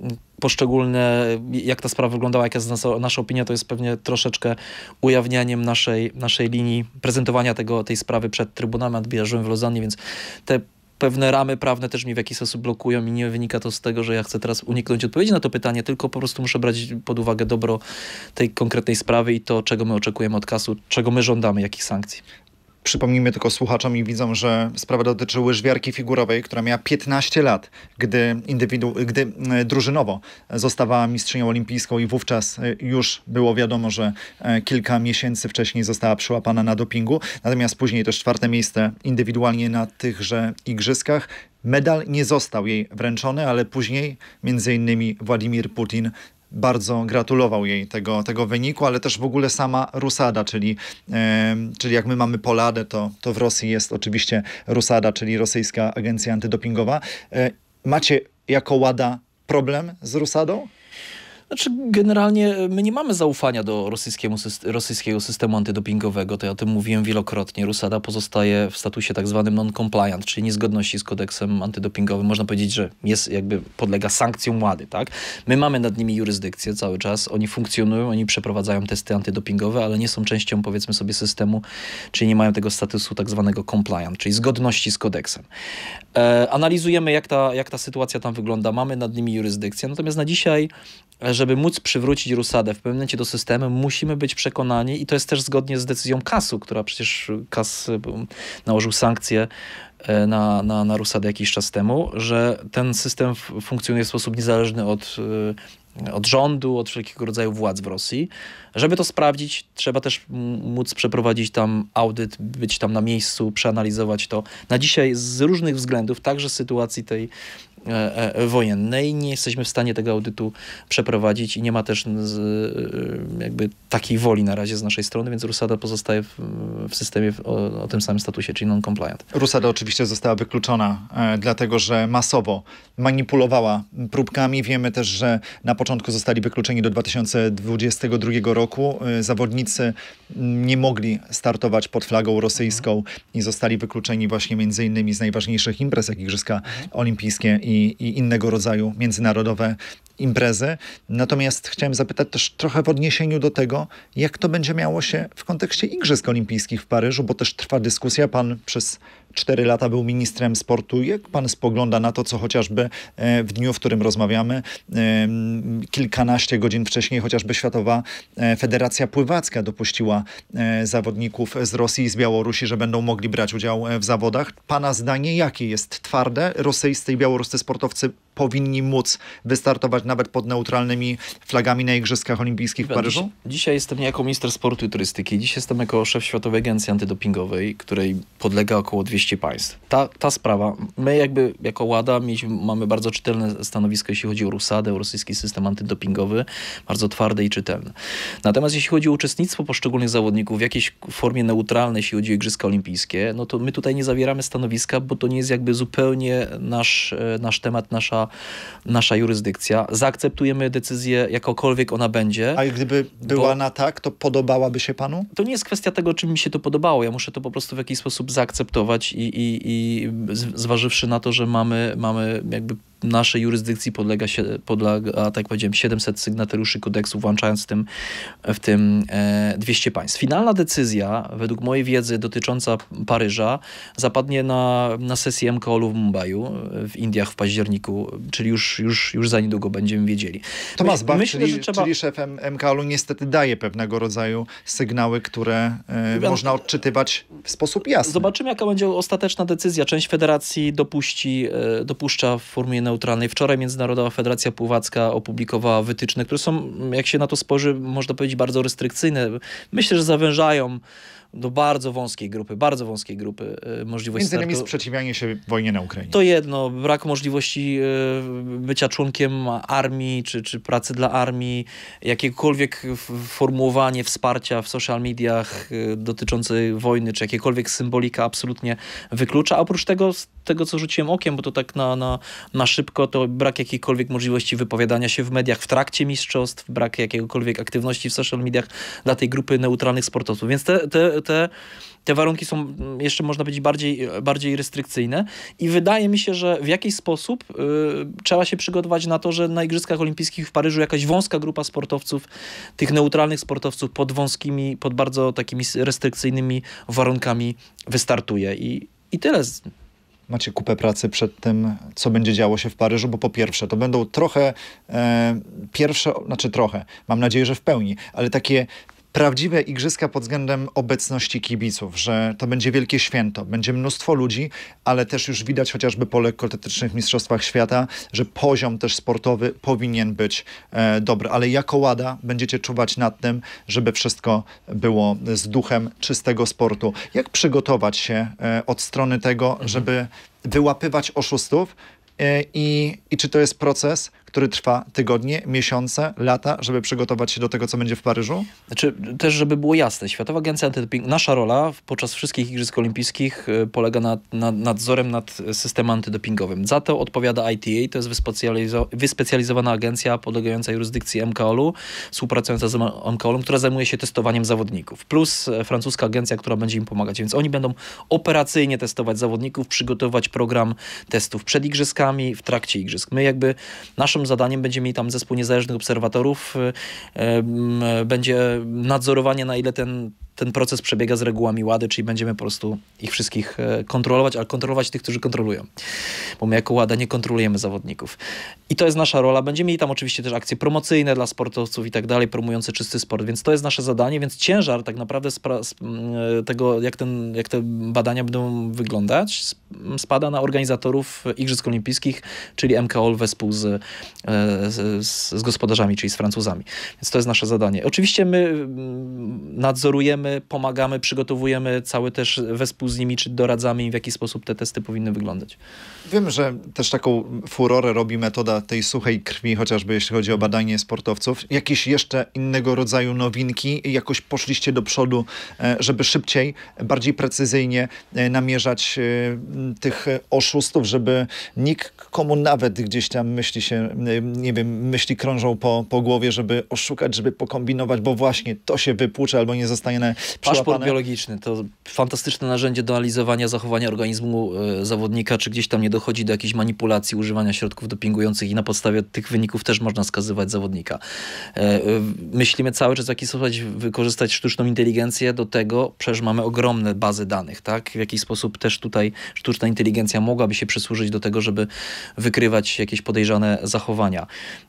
mm, poszczególne, jak ta sprawa wyglądała, jaka jest nasza, nasza opinia, to jest pewnie troszeczkę ujawnianiem naszej, naszej linii prezentowania tego, tej sprawy przed Trybunałem Arbitrażowym w Lozannie, więc te pewne ramy prawne też mi w jakiś sposób blokują i nie wynika to z tego, że ja chcę teraz uniknąć odpowiedzi na to pytanie, tylko po prostu muszę brać pod uwagę dobro tej konkretnej sprawy i to, czego my oczekujemy od kasu, czego my żądamy, jakich sankcji. Przypomnijmy tylko słuchaczom i widzą, że sprawa dotyczy łyżwiarki figurowej, która miała 15 lat, gdy, indywidu, gdy e, drużynowo została mistrzynią olimpijską i wówczas e, już było wiadomo, że e, kilka miesięcy wcześniej została przyłapana na dopingu. Natomiast później też czwarte miejsce indywidualnie na tychże igrzyskach. Medal nie został jej wręczony, ale później między innymi Władimir Putin bardzo gratulował jej tego, tego wyniku, ale też w ogóle sama Rusada, czyli, e, czyli jak my mamy Poladę, to, to w Rosji jest oczywiście Rusada, czyli Rosyjska Agencja Antydopingowa. E, macie jako Łada problem z Rusadą? Znaczy, generalnie e, my nie mamy zaufania do rosyjskiemu, rosyjskiego systemu antydopingowego, to ja o tym mówiłem wielokrotnie. Rusada pozostaje w statusie tak zwanym non-compliant, czyli niezgodności z kodeksem antydopingowym. Można powiedzieć, że jest jakby podlega sankcjom łady, tak? My mamy nad nimi jurysdykcję cały czas, oni funkcjonują, oni przeprowadzają testy antydopingowe, ale nie są częścią, powiedzmy sobie, systemu, czyli nie mają tego statusu tak zwanego compliant, czyli zgodności z kodeksem. E, analizujemy, jak ta, jak ta sytuacja tam wygląda, mamy nad nimi jurysdykcję, natomiast na dzisiaj żeby móc przywrócić Rusadę w pewnym momencie do systemu, musimy być przekonani, i to jest też zgodnie z decyzją KAS-u, która przecież KAS e, nałożył sankcje e, na, na, na Rusadę jakiś czas temu, że ten system funkcjonuje w sposób niezależny od, e, od rządu, od wszelkiego rodzaju władz w Rosji. Żeby to sprawdzić, trzeba też móc przeprowadzić tam audyt, być tam na miejscu, przeanalizować to. Na dzisiaj z różnych względów, także sytuacji tej E, e, wojennej. Nie jesteśmy w stanie tego audytu przeprowadzić i nie ma też e, jakby takiej woli na razie z naszej strony, więc Rusada pozostaje w, systemie o, o tym samym statusie, czyli non-compliant. Rusada oczywiście została wykluczona, dlatego że masowo manipulowała próbkami. Wiemy też, że na początku zostali wykluczeni do 2022 roku. Zawodnicy nie mogli startować pod flagą rosyjską i zostali wykluczeni właśnie między innymi z najważniejszych imprez, jak Igrzyska Olimpijskie i i, innego rodzaju międzynarodowe imprezę. Natomiast chciałem zapytać też trochę w odniesieniu do tego, jak to będzie miało się w kontekście Igrzysk Olimpijskich w Paryżu, bo też trwa dyskusja. Pan przez cztery lata był ministrem sportu. Jak pan spogląda na to, co chociażby e, w dniu, w którym rozmawiamy, e, kilkanaście godzin wcześniej chociażby Światowa e, Federacja Pływacka dopuściła zawodników z Rosji i z Białorusi, że będą mogli brać udział w zawodach. Pana zdanie jakie jest? Twarde rosyjscy i białoruscy sportowcy powinni móc wystartować nawet pod neutralnymi flagami na Igrzyskach Olimpijskich w Paryżu? Dziś, dzisiaj jestem nie jako minister sportu i turystyki, Dzisiaj jestem jako szef Światowej Agencji Antydopingowej, której podlega około 200 państw. Ta, ta sprawa, my jakby jako Łada mieliśmy, mamy bardzo czytelne stanowisko, jeśli chodzi o RUSADę, o rosyjski system antydopingowy, bardzo twarde i czytelne. Natomiast jeśli chodzi o uczestnictwo poszczególnych zawodników w jakiejś formie neutralnej, jeśli chodzi o Igrzyska Olimpijskie, no to my tutaj nie zawieramy stanowiska, bo to nie jest jakby zupełnie nasz, e, nasz temat, nasza nasza, jurysdykcja. Zaakceptujemy decyzję, jakokolwiek ona będzie. A gdyby była bo... na tak, to podobałaby się panu? To nie jest kwestia tego, czy mi się to podobało. Ja muszę to po prostu w jakiś sposób zaakceptować i, i, i zważywszy na to, że mamy, mamy jakby naszej jurysdykcji podlega, podlega tak jak powiedziałem, 700 sygnatariuszy kodeksu, włączając w tym, w tym 200 e, państw. Finalna decyzja, według mojej wiedzy, dotycząca Paryża, zapadnie na, na sesji MKOL-u w Mumbai, e, w Indiach w październiku, czyli już, już, już za niedługo będziemy wiedzieli. Tomasz Bach, Myślę, czyli, że trzeba... czyli szef MKOL-u niestety daje pewnego rodzaju sygnały, które e, można odczytywać w sposób jasny. Zobaczymy, jaka będzie ostateczna decyzja. Część federacji dopuści, dopuszcza w formie neutralnej. Wczoraj Międzynarodowa Federacja Pływacka opublikowała wytyczne, które są, jak się na to spojrzy, można powiedzieć bardzo restrykcyjne. Myślę, że zawężają do bardzo wąskiej grupy, bardzo wąskiej grupy e, możliwości Między innymi sprzeciwianie się wojnie na Ukrainie. To jedno, brak możliwości e, bycia członkiem armii, czy, czy pracy dla armii, jakiekolwiek formułowanie wsparcia w social mediach e, dotyczące wojny, czy jakiekolwiek symbolika absolutnie wyklucza. Oprócz tego tego, co rzuciłem okiem, bo to tak na, na, na szybko, to brak jakiejkolwiek możliwości wypowiadania się w mediach w trakcie mistrzostw, brak jakiegokolwiek aktywności w social mediach dla tej grupy neutralnych sportowców. Więc te, te, te, te warunki są mm, jeszcze, można powiedzieć, bardziej, bardziej restrykcyjne i wydaje mi się, że w jakiś sposób y, trzeba się przygotować na to, że na Igrzyskach Olimpijskich w Paryżu jakaś wąska grupa sportowców, tych neutralnych sportowców pod wąskimi, pod bardzo takimi restrykcyjnymi warunkami wystartuje i, i tyle. Z, macie kupę pracy przed tym, co będzie działo się w Paryżu, bo po pierwsze, to będą trochę e, pierwsze, znaczy trochę, mam nadzieję, że w pełni, ale takie prawdziwe igrzyska pod względem obecności kibiców, że to będzie wielkie święto, będzie mnóstwo ludzi, ale też już widać chociażby po lekkoatletycznych mistrzostwach świata, że poziom też sportowy powinien być e, dobry, ale jako łada będziecie czuwać nad tym, żeby wszystko było z duchem czystego sportu. Jak przygotować się e, od strony tego, mhm. żeby wyłapywać oszustów, e, i, i czy to jest proces, który trwa tygodnie, miesiące, lata, żeby przygotować się do tego, co będzie w Paryżu? Znaczy, też żeby było jasne, Światowa Agencja Antydopingowa, nasza rola podczas wszystkich Igrzysk Olimpijskich e, polega na, na nadzorem nad systemem antydopingowym. Za to odpowiada ITA, to jest wyspecjalizo wyspecjalizowana agencja podlegająca jurysdykcji MKOL-u, współpracująca z MKOL-em, która zajmuje się testowaniem zawodników, plus e, francuska agencja, która będzie im pomagać, więc oni będą operacyjnie testować zawodników, przygotować program testów przed igrzyskami, w trakcie igrzysk. My jakby, naszą zadaniem będzie mieli tam zespół niezależnych obserwatorów, y, y, będzie nadzorowanie na ile ten ten proces przebiega z regułami łady, czyli będziemy po prostu ich wszystkich e, kontrolować, ale kontrolować tych, którzy kontrolują. Bo my jako łada nie kontrolujemy zawodników. I to jest nasza rola. Będziemy mieli tam oczywiście też akcje promocyjne dla sportowców i tak dalej, promujące czysty sport, więc to jest nasze zadanie, więc ciężar tak naprawdę e, tego, jak, ten, jak te badania będą wyglądać, spada na organizatorów Igrzysk Olimpijskich, czyli MKOL wespół z E, z, z gospodarzami, czyli z Francuzami. Więc to jest nasze zadanie. Oczywiście my mm, nadzorujemy, pomagamy, przygotowujemy cały też wespół z nimi, czy doradzamy im, w jaki sposób te testy powinny wyglądać. Wiem, że też taką furorę robi metoda tej suchej krwi, chociażby jeśli chodzi o badanie sportowców. Jakieś jeszcze innego rodzaju nowinki? Jakoś poszliście do przodu, e, żeby szybciej, bardziej precyzyjnie e, namierzać tych oszustów, żeby nikt, komu nawet gdzieś tam myśli się Y, nie wiem, myśli krążą po, po głowie, żeby oszukać, żeby pokombinować, bo właśnie to się wypłucze albo nie zostanie na Paszport biologiczny to fantastyczne narzędzie do analizowania zachowania organizmu y, zawodnika, czy gdzieś tam nie dochodzi do jakiejś manipulacji, używania środków dopingujących i na podstawie tych wyników też można skazywać zawodnika. Y, myślimy cały czas, w jaki sposób wykorzystać sztuczną inteligencję do tego, przecież mamy ogromne bazy danych, tak? W jaki sposób też tutaj sztuczna inteligencja mogłaby się przysłużyć do tego, żeby wykrywać jakieś podejrzane zachowania zachowania.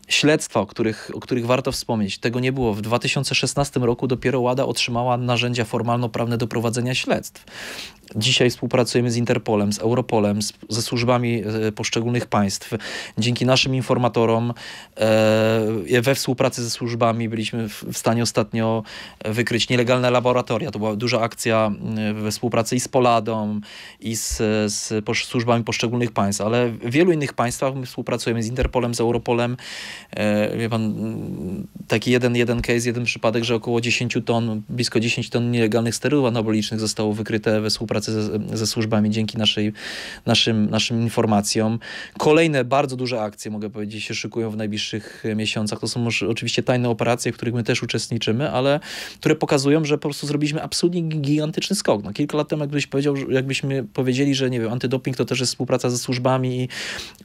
Śledztwa, o których, o których warto wspomnieć, tego nie było. W 2016 roku dopiero Łada otrzymała narzędzia formalno-prawne do prowadzenia śledztw. Dzisiaj współpracujemy z Interpolem, z Europolem, z, ze służbami e, poszczególnych państw. Dzięki naszym informatorom e, we współpracy ze służbami byliśmy w, w stanie ostatnio wykryć nielegalne laboratoria. To była duża akcja e, we współpracy i z Poladą, i z, z służbami poszczególnych państw, ale w wielu innych państwach my współpracujemy z Interpolem, z Europolem. E, wie pan, taki jeden, jeden case, jeden przypadek, że około 10 ton, blisko 10 ton nielegalnych sterydów anabolicznych zostało wykryte we współpracy ze, ze służbami dzięki naszej, naszym, naszym informacjom. Kolejne bardzo duże akcje, mogę powiedzieć, się szykują w najbliższych miesiącach. To są oczywiście tajne operacje, w których my też uczestniczymy, ale które pokazują, że po prostu zrobiliśmy absolutnie gigantyczny skok. No, kilka lat temu, jakbyś powiedział, jakbyśmy powiedzieli, że nie wiem, antydoping to też jest współpraca ze służbami i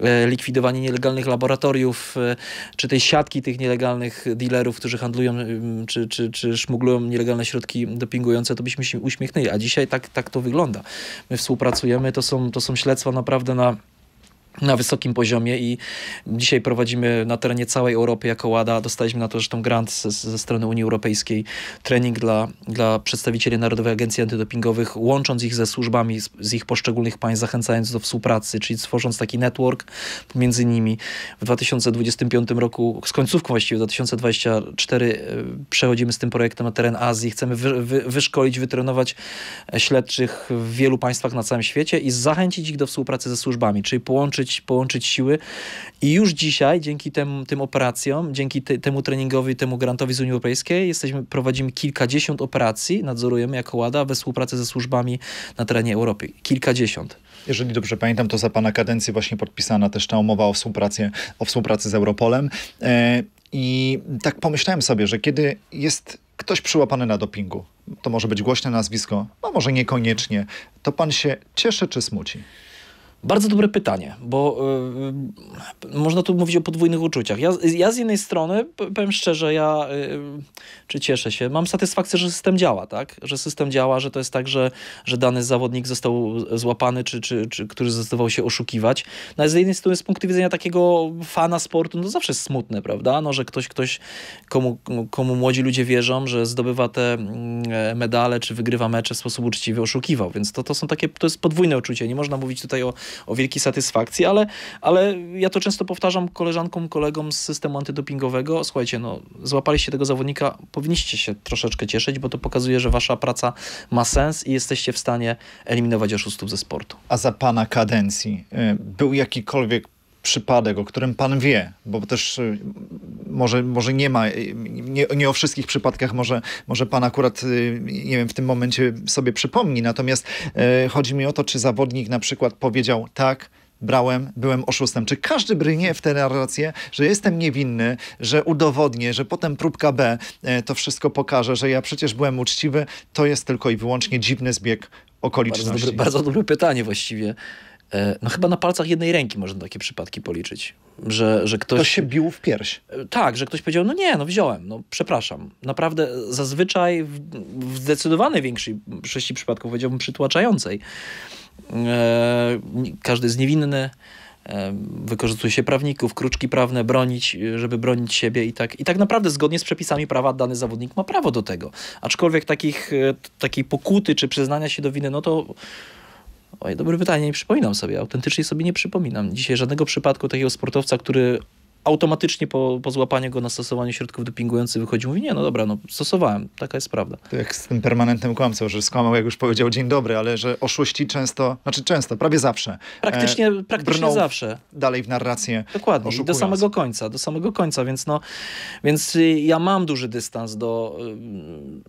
e, likwidowanie nielegalnych laboratoriów, laboratoriów, e, czy tej siatki tych nielegalnych dealerów, którzy handlują e, czy, czy, czy szmuglują nielegalne środki dopingujące, to byśmy się uśmiechnęli. A dzisiaj tak, tak to wygląda. My współpracujemy, to są, to są śledztwa naprawdę na na wysokim poziomie i dzisiaj prowadzimy na terenie całej Europy jako Łada, dostaliśmy na to zresztą grant ze, ze strony Unii Europejskiej, trening dla, dla przedstawicieli Narodowej Agencji Antydopingowych, łącząc ich ze służbami z, z ich poszczególnych państw, zachęcając do współpracy, czyli tworząc taki network pomiędzy nimi. W 2025 roku, z końcówką właściwie 2024 e, przechodzimy z tym projektem na teren Azji, chcemy wy, wy, wyszkolić, wytrenować śledczych w wielu państwach na całym świecie i zachęcić ich do współpracy ze służbami, czyli połączyć połączyć, połączyć siły. I już dzisiaj, dzięki tym operacjom, dzięki te, temu treningowi, temu grantowi z Unii Europejskiej, jesteśmy, prowadzimy kilkadziesiąt operacji, nadzorujemy jako Łada we współpracy ze służbami na terenie Europy. Kilkadziesiąt. Jeżeli dobrze pamiętam, to za pana kadencji właśnie podpisana też ta umowa o współpracy, o współpracy z Europolem. E, I tak pomyślałem sobie, że kiedy jest ktoś przyłapany na dopingu, to może być głośne nazwisko, a no może niekoniecznie, to pan się cieszy czy smuci? Bardzo dobre pytanie, bo y, można tu mówić o podwójnych uczuciach. Ja, ja z jednej strony, powiem szczerze, ja y, czy cieszę się, mam satysfakcję, że system działa, tak? Że system działa, że to jest tak, że, że dany zawodnik został złapany, czy, czy, czy który zdecydował się oszukiwać. No, z jednej strony, z punktu widzenia takiego fana sportu, no to zawsze jest smutne, prawda? No, że ktoś, ktoś komu, komu młodzi ludzie wierzą, że zdobywa te mm, e, medale, czy wygrywa mecze w sposób uczciwy, oszukiwał. Więc to, to są takie, to jest podwójne uczucie. Nie można mówić tutaj o o wielkiej satysfakcji, ale, ale ja to często powtarzam koleżankom, kolegom z systemu antydopingowego. Słuchajcie, no, złapaliście tego zawodnika, powinniście się troszeczkę cieszyć, bo to pokazuje, że wasza praca ma sens i jesteście w stanie eliminować oszustów ze sportu. A za pana kadencji y, był jakikolwiek przypadek, o którym pan wie, bo też y, może, może nie ma, nie, nie, o wszystkich przypadkach może, może pan akurat, y, nie wiem, w tym momencie sobie przypomni, natomiast e, chodzi mi o to, czy zawodnik na przykład powiedział tak, brałem, byłem oszustem. Czy każdy Brynie w tę narrację, że jestem niewinny, że udowodnię, że potem próbka B e, to wszystko pokaże, że ja przecież byłem uczciwy, to jest tylko i wyłącznie dziwny zbieg okoliczności. Bardzo dobre, bardzo dobre pytanie właściwie. E, no chyba na palcach jednej ręki można takie przypadki policzyć. Że, że ktoś... ktoś się bił w pierś. E, tak, że ktoś powiedział, no nie, no wziąłem, no przepraszam. Naprawdę zazwyczaj w, w zdecydowanej większości przypadków, powiedziałbym przytłaczającej, e, każdy jest niewinny, wykorzystuje się prawników, kruczki prawne, bronić, żeby bronić siebie i tak. I tak naprawdę zgodnie z przepisami prawa dany zawodnik ma prawo do tego. Aczkolwiek takich, takiej pokuty czy przyznania się do winy, no to Oj, dobre pytanie, nie przypominam sobie, autentycznie sobie nie przypominam. Dzisiaj żadnego przypadku takiego sportowca, który automatycznie po, po złapaniu go na stosowaniu środków dopingujących wychodzi mówi, nie, no dobra, no stosowałem, taka jest prawda. To jak z tym permanentnym kłamcą, że skłamał, jak już powiedział, dzień dobry, ale że oszłości często, znaczy często, prawie zawsze. Praktycznie, e, praktycznie zawsze. Dalej w narrację. Dokładnie, oszukując. do samego końca, do samego końca, więc no, więc y, ja mam duży dystans do,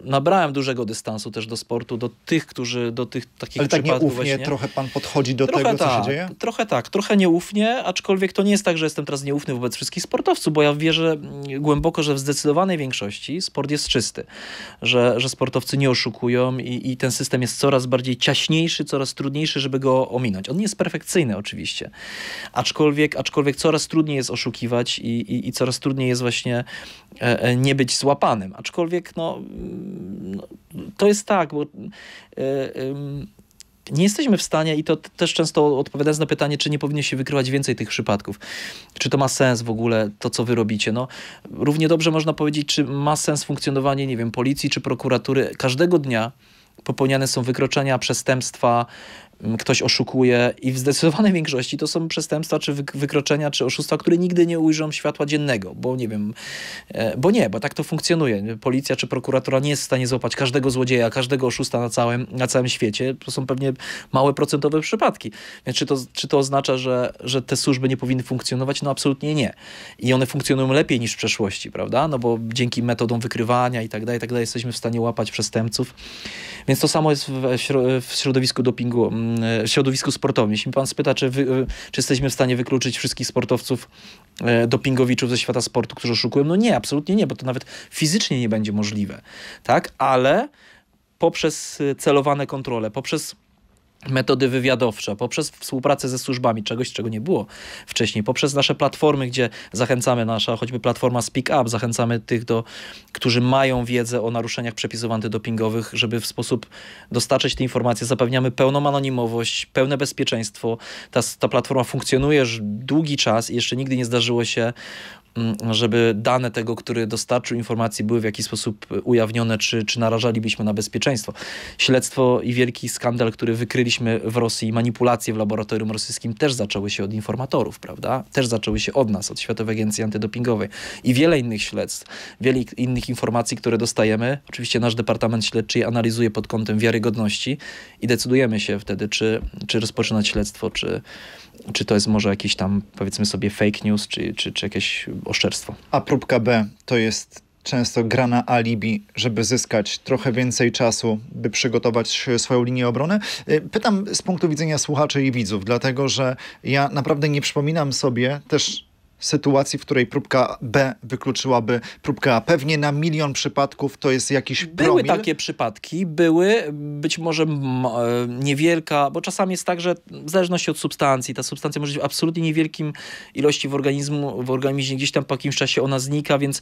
y, nabrałem dużego dystansu też do sportu, do tych, którzy, do tych takich ale tak przypadków. Ale tak trochę pan podchodzi do trochę tego, ta, co się tak, dzieje? Trochę tak, trochę nieufnie, aczkolwiek to nie jest tak, że jestem teraz nieufny wobec wszystkich sportowców, bo ja wierzę mm, głęboko, że w zdecydowanej większości sport jest czysty, że, że sportowcy nie oszukują i, i ten system jest coraz bardziej ciaśniejszy, coraz trudniejszy, żeby go ominąć. On nie jest perfekcyjny oczywiście, aczkolwiek, aczkolwiek coraz trudniej jest oszukiwać i, i, i coraz trudniej jest właśnie e, e, nie być złapanym. Aczkolwiek no, mm, no to jest tak, bo e, nie jesteśmy w stanie, i to też często odpowiadając na pytanie, czy nie powinno się wykrywać więcej tych przypadków, czy to ma sens w ogóle to, co wy robicie. No, równie dobrze można powiedzieć, czy ma sens funkcjonowanie, nie wiem, policji czy prokuratury każdego dnia popełniane są wykroczenia, przestępstwa, ktoś oszukuje i w zdecydowanej większości to są przestępstwa, czy wykroczenia, czy oszustwa, które nigdy nie ujrzą światła dziennego, bo nie wiem, e, bo nie, bo tak to funkcjonuje. Policja czy prokuratura nie jest w stanie złapać każdego złodzieja, każdego oszusta na całym, na całym świecie. To są pewnie małe procentowe przypadki. Więc czy to, czy to oznacza, że, że te służby nie powinny funkcjonować? No absolutnie nie. I one funkcjonują lepiej niż w przeszłości, prawda? No bo dzięki metodom wykrywania i tak dalej, i tak dalej jesteśmy w stanie łapać przestępców. Więc to samo jest w, w środowisku dopingu mm, E, środowisku sportowym. Jeśli pan spyta, czy, wy, e, czy jesteśmy w stanie wykluczyć wszystkich sportowców e, dopingowiczów ze świata sportu, którzy oszukują, no nie, absolutnie nie, bo to nawet fizycznie nie będzie możliwe, tak? Ale poprzez celowane kontrole, poprzez metody wywiadowcze, poprzez współpracę ze służbami, czegoś, czego nie było wcześniej, poprzez nasze platformy, gdzie zachęcamy, nasza choćby platforma Speak Up, zachęcamy tych, do, którzy mają wiedzę o naruszeniach przepisów antydopingowych, żeby w sposób dostarczyć te informacje, zapewniamy pełną anonimowość, pełne bezpieczeństwo. Ta, ta platforma funkcjonuje już długi czas i jeszcze nigdy nie zdarzyło się Mm, żeby dane tego, który dostarczył informacji, były w jakiś sposób ujawnione, czy, czy narażalibyśmy na bezpieczeństwo. Śledztwo i wielki skandal, który wykryliśmy w Rosji, manipulacje w laboratorium rosyjskim też zaczęły się od informatorów, prawda? Też zaczęły się od nas, od Światowej Agencji Antydopingowej i wiele innych śledztw, wiele innych informacji, które dostajemy. Oczywiście nasz Departament Śledczy je analizuje pod kątem wiarygodności i decydujemy się wtedy, czy, czy rozpoczynać śledztwo, czy, czy to jest może jakiś tam, powiedzmy sobie, fake news, czy, czy, czy jakieś oszczerstwo. A próbka B to jest często gra na alibi, żeby zyskać trochę więcej czasu, by przygotować swoją linię obrony? Y, pytam z punktu widzenia słuchaczy i widzów, dlatego że ja naprawdę nie przypominam sobie też sytuacji, w której próbka B wykluczyłaby próbkę A. Pewnie na milion przypadków to jest jakiś były promil. Były takie przypadki, były być może e, niewielka, bo czasami jest tak, że w zależności od substancji, ta substancja może być w absolutnie niewielkim ilości w, organizmu, w organizmie, gdzieś tam po jakimś czasie ona znika, więc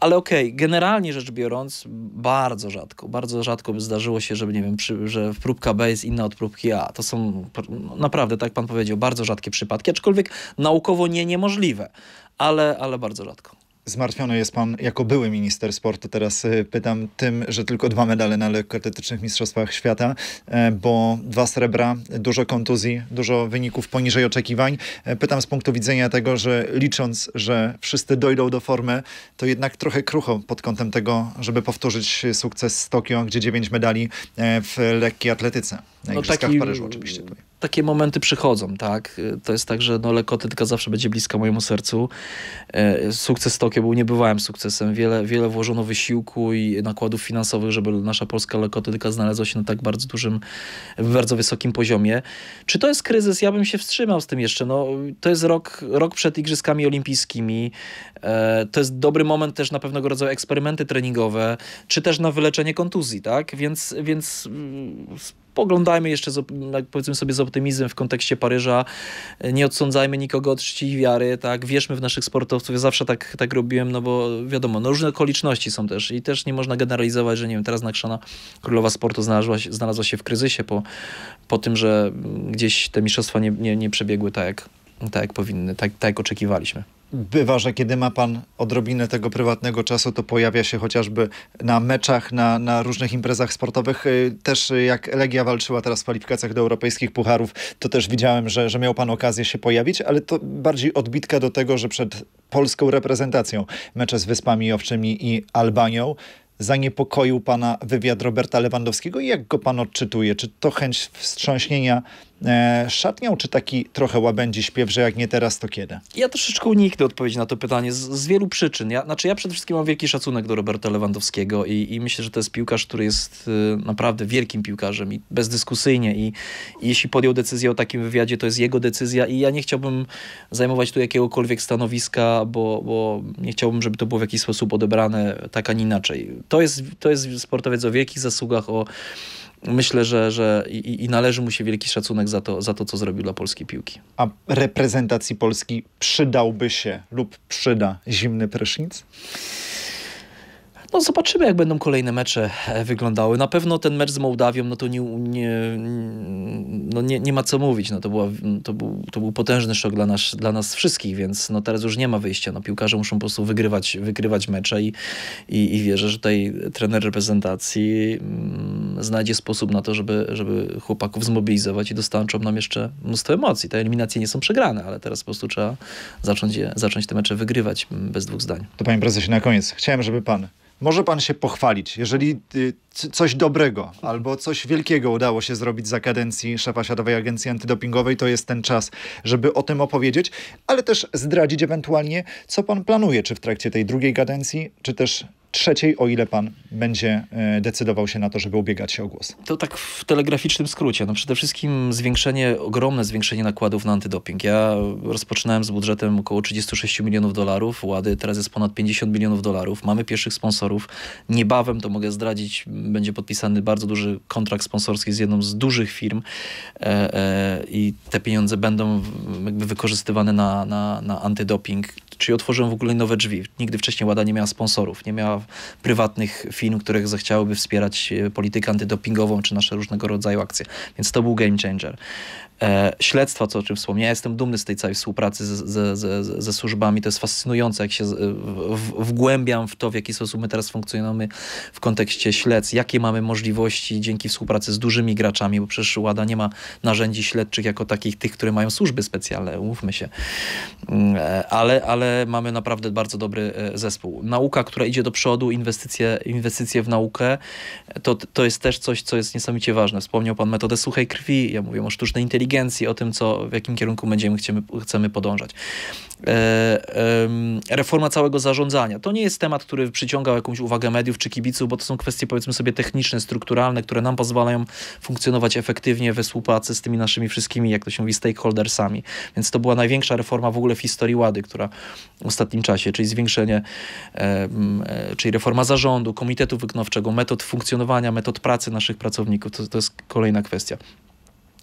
ale okej, okay, generalnie rzecz biorąc, bardzo rzadko, bardzo rzadko by zdarzyło się, żeby, nie wiem, przy, że próbka B jest inna od próbki A. To są no, naprawdę, tak jak pan powiedział, bardzo rzadkie przypadki, aczkolwiek naukowo nie niemożliwe ale, ale bardzo rzadko. Zmartwiony jest pan jako były minister sportu. Teraz y, pytam tym, że tylko dwa medale na lekkoatletycznych mistrzostwach świata, e, bo dwa srebra, dużo kontuzji, dużo wyników poniżej oczekiwań. E, pytam z punktu widzenia tego, że licząc, że wszyscy dojdą do formy, to jednak trochę krucho pod kątem tego, żeby powtórzyć sukces z Tokio, gdzie dziewięć medali e, w lekkiej atletyce. Na no taki, w Paryżu oczywiście. Takie momenty przychodzą, tak? To jest tak, że no, lekotytka zawsze będzie bliska mojemu sercu. E, sukces sukces Tokio był niebywałym sukcesem. Wiele, wiele włożono wysiłku i nakładów finansowych, żeby nasza polska lekotytka znalazła się na tak bardzo dużym, bardzo wysokim poziomie. Czy to jest kryzys? Ja bym się wstrzymał z tym jeszcze. No, to jest rok, rok przed Igrzyskami Olimpijskimi. E, to jest dobry moment też na pewnego rodzaju eksperymenty treningowe, czy też na wyleczenie kontuzji, tak? Więc, więc mm, poglądajmy jeszcze, z, powiedzmy sobie, z optymizmem w kontekście Paryża, nie odsądzajmy nikogo od czci i wiary, tak, wierzmy w naszych sportowców, ja zawsze tak, tak robiłem, no bo wiadomo, no różne okoliczności są też i też nie można generalizować, że nie wiem, teraz nakrzana królowa sportu znalazła się, znalazła się w kryzysie po, po tym, że gdzieś te mistrzostwa nie, nie, nie przebiegły tak jak, tak jak powinny, tak, tak jak oczekiwaliśmy bywa, że kiedy ma pan odrobinę tego prywatnego czasu, to pojawia się chociażby na meczach, na, na różnych imprezach sportowych. Y, też y, jak Legia walczyła teraz w kwalifikacjach do europejskich pucharów, to też widziałem, że, że miał pan okazję się pojawić, ale to bardziej odbitka do tego, że przed polską reprezentacją mecze z Wyspami Owczymi i Albanią zaniepokoił pana wywiad Roberta Lewandowskiego i jak go pan odczytuje? Czy to chęć wstrząśnienia E, szatnią, czy taki trochę łabędzi śpiew, że jak nie teraz, to kiedy? Ja troszeczkę uniknę odpowiedzi na to pytanie z, z wielu przyczyn. Ja, znaczy ja przede wszystkim mam wielki szacunek do Roberta Lewandowskiego i, i myślę, że to jest piłkarz, który jest y, naprawdę wielkim piłkarzem i bezdyskusyjnie i, i jeśli podjął decyzję o takim wywiadzie, to jest jego decyzja i ja nie chciałbym zajmować tu jakiegokolwiek stanowiska, bo, bo nie chciałbym, żeby to było w jakiś sposób odebrane tak, a nie inaczej. To jest, to jest sportowiec o wielkich zasługach, o myślę, że, że i, i, należy mu się wielki szacunek za to, za to, co zrobił dla polskiej piłki. A reprezentacji Polski przydałby się lub przyda zimny prysznic? No zobaczymy, jak będą kolejne mecze e, wyglądały. Na pewno ten mecz z Mołdawią, no to nie, nie, no nie, nie ma co mówić. No to, była, to, był, to był potężny szok dla nas, dla nas wszystkich, więc no teraz już nie ma wyjścia. No piłkarze muszą po prostu wygrywać, wygrywać mecze i, i, i wierzę, że tutaj trener reprezentacji mm, znajdzie sposób na to, żeby, żeby chłopaków zmobilizować i dostarczą nam jeszcze mnóstwo emocji. Te eliminacje nie są przegrane, ale teraz po prostu trzeba zacząć, je, zacząć te mecze wygrywać bez dwóch zdań. To panie prezesie, na koniec. Chciałem, żeby pan może pan się pochwalić, jeżeli y, coś dobrego albo coś wielkiego udało się zrobić za kadencji szefa Światowej Agencji Antydopingowej, to jest ten czas, żeby o tym opowiedzieć, ale też zdradzić ewentualnie, co pan planuje, czy w trakcie tej drugiej kadencji, czy też trzeciej, o ile pan będzie e, decydował się na to, żeby ubiegać się o głos. To tak w telegraficznym skrócie. No przede wszystkim zwiększenie, ogromne zwiększenie nakładów na antydoping. Ja rozpoczynałem z budżetem około 36 milionów dolarów, Łady teraz jest ponad 50 milionów dolarów. Mamy pierwszych sponsorów. Niebawem, to mogę zdradzić, będzie podpisany bardzo duży kontrakt sponsorski z jedną z dużych firm e, e, i te pieniądze będą jakby wykorzystywane na, na, na antydoping. Czyli otworzyłem w ogóle nowe drzwi. Nigdy wcześniej Łada nie miała sponsorów, nie miała prywatnych firm, których zechciałyby wspierać e, politykę antydopingową czy nasze różnego rodzaju akcje. Więc to był game changer e, śledztwa, co o czym wspomniałem. Ja jestem dumny z tej całej współpracy z, z, z, ze służbami. To jest fascynujące, jak się w, wgłębiam w to, w jaki sposób my teraz funkcjonujemy w kontekście śledztw, jakie mamy możliwości dzięki współpracy z dużymi graczami, bo przecież Łada nie ma narzędzi śledczych jako takich tych, które mają służby specjalne, umówmy się. Mm, e, ale, ale mamy naprawdę bardzo dobry e, zespół. Nauka, która idzie do przodu, inwestycje, inwestycje w naukę, to, to jest też coś, co jest niesamowicie ważne. Wspomniał pan metodę suchej krwi, ja mówię o sztucznej inteligencji, inteligencji, o tym, co, w jakim kierunku będziemy chcemy, chcemy podążać. E, reforma całego zarządzania. To nie jest temat, który przyciągał jakąś uwagę mediów czy kibiców, bo to są kwestie, powiedzmy sobie, techniczne, strukturalne, które nam pozwalają funkcjonować efektywnie we współpracy z tymi naszymi wszystkimi, jak to się mówi, stakeholdersami. Więc to była największa reforma w ogóle w historii Łady, która w ostatnim czasie, czyli zwiększenie, e, czyli reforma zarządu, komitetu wykonawczego, metod funkcjonowania, metod pracy naszych pracowników. To, to jest kolejna kwestia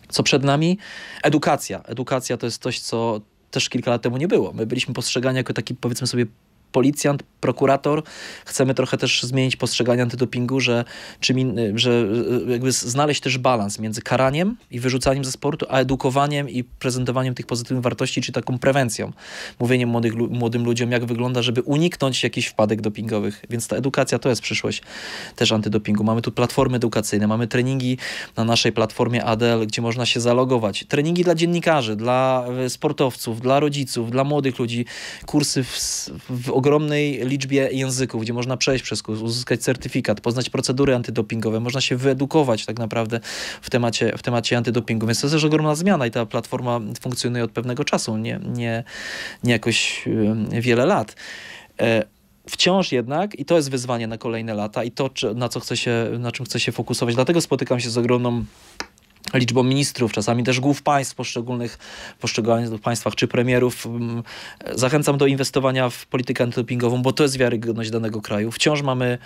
co przed nami? Edukacja. Edukacja to jest coś, co też kilka lat temu nie było. My byliśmy postrzegani jako taki, powiedzmy sobie, policjant, prokurator. Chcemy trochę też zmienić postrzeganie antydopingu, że, czym że e, jakby znaleźć też balans między karaniem i wyrzucaniem ze sportu, a edukowaniem i prezentowaniem tych pozytywnych wartości, czy taką prewencją. Mówieniem młodych, młodym ludziom, jak wygląda, żeby uniknąć jakichś wpadek dopingowych. Więc ta edukacja to jest przyszłość też antydopingu. Mamy tu platformy edukacyjne, mamy treningi na naszej platformie ADL, gdzie można się zalogować. Treningi dla dziennikarzy, dla e, sportowców, dla rodziców, dla młodych ludzi, kursy w, w ogromnej liczbie języków, gdzie można przejść przez kurs, uzyskać certyfikat, poznać procedury antydopingowe, można się wyedukować tak naprawdę w temacie, w temacie antydopingu. Więc to jest też ogromna zmiana i ta platforma funkcjonuje od pewnego czasu, nie, nie, nie jakoś y, wiele lat. E, wciąż jednak, i to jest wyzwanie na kolejne lata, i to, na, co chcę się, na czym chcę się fokusować, dlatego spotykam się z ogromną liczbą ministrów, czasami też głów państw poszczególnych, poszczególnych państwach czy premierów. Mm, zachęcam do inwestowania w politykę antydopingową, bo to jest wiarygodność danego kraju. Wciąż mamy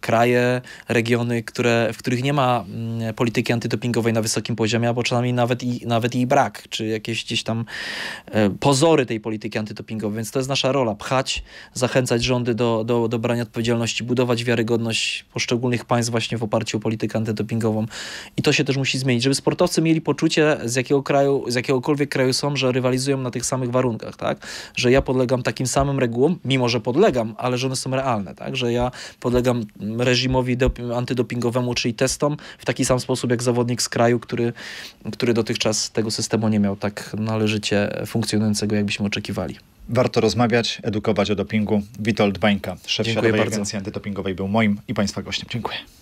kraje, regiony, które, w których nie ma mm, polityki antydopingowej na wysokim poziomie, albo przynajmniej nawet i, nawet i brak, czy jakieś gdzieś tam e, pozory tej polityki antydopingowej. Więc to jest nasza rola, pchać, zachęcać rządy do, do, do brania odpowiedzialności, budować wiarygodność poszczególnych państw właśnie w oparciu o politykę antydopingową. I to się też musi zmienić, żeby sportowcy mieli poczucie, z jakiego kraju, z jakiegokolwiek kraju są, że rywalizują na tych samych warunkach, tak? Że ja podlegam takim samym regułom, mimo że podlegam, ale że one są realne, tak? Że ja podlegam reżimowi antydopingowemu, czyli testom, w taki sam sposób jak zawodnik z kraju, który, który dotychczas tego systemu nie miał tak należycie funkcjonującego, jakbyśmy oczekiwali. Warto rozmawiać, edukować o dopingu. Witold Bańka, szef Dziękuję Światowej bardzo. Agencji Antydopingowej, był moim i Państwa gościem. Dziękuję.